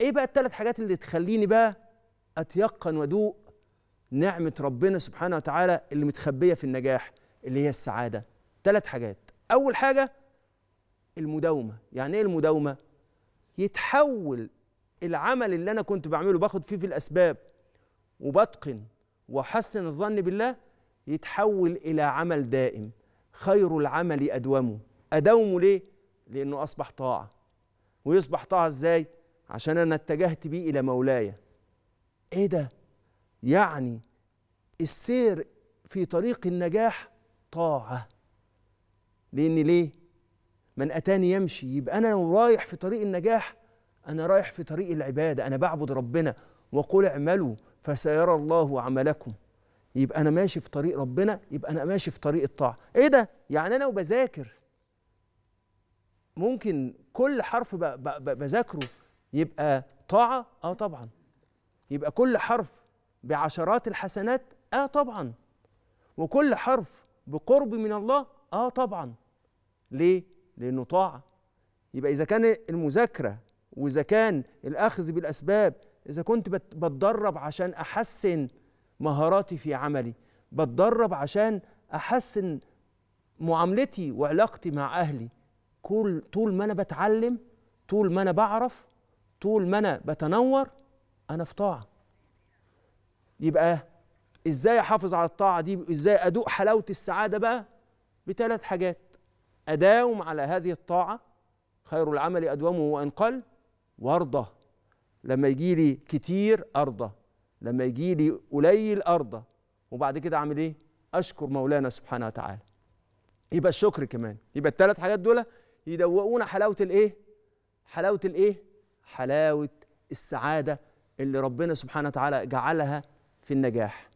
ايه بقى الثلاث حاجات اللي تخليني بقى اتيقن وادوق نعمه ربنا سبحانه وتعالى اللي متخبيه في النجاح اللي هي السعاده ثلاث حاجات اول حاجه المداومه يعني ايه المداومه يتحول العمل اللي انا كنت بعمله باخد فيه في الاسباب وبتقن واحسن الظن بالله يتحول الى عمل دائم خير العمل ادومه ادومه ليه لانه اصبح طاعه ويصبح طاعه ازاي عشان انا اتجهت بيه الى مولاي ايه ده يعني السير في طريق النجاح طاعه لان ليه من اتاني يمشي يبقى انا لو رايح في طريق النجاح انا رايح في طريق العباده انا بعبد ربنا وقل اعملوا فسيرى الله عملكم يبقى انا ماشي في طريق ربنا يبقى انا ماشي في طريق الطاعه ايه ده يعني انا وبذاكر ممكن كل حرف بذاكره يبقى طاعة اه طبعا يبقى كل حرف بعشرات الحسنات اه طبعا وكل حرف بقرب من الله اه طبعا ليه لانه طاعه يبقى اذا كان المذاكره واذا كان الاخذ بالاسباب اذا كنت بتدرب عشان احسن مهاراتي في عملي بتدرب عشان احسن معاملتي وعلاقتي مع اهلي كل طول ما انا بتعلم طول ما انا بعرف طول ما انا بتنور انا في طاعه يبقى ازاي احافظ على الطاعه دي ازاي ادوق حلاوه السعاده بقى بثلاث حاجات اداوم على هذه الطاعه خير العمل ادومه وان قل وارضى لما يجي لي كتير ارضى لما يجي لي قليل ارضى وبعد كده اعمل ايه اشكر مولانا سبحانه وتعالى يبقى الشكر كمان يبقى الثلاث حاجات دول يدوقونا حلاوه الايه حلاوه الايه حلاوه السعاده اللي ربنا سبحانه وتعالى جعلها في النجاح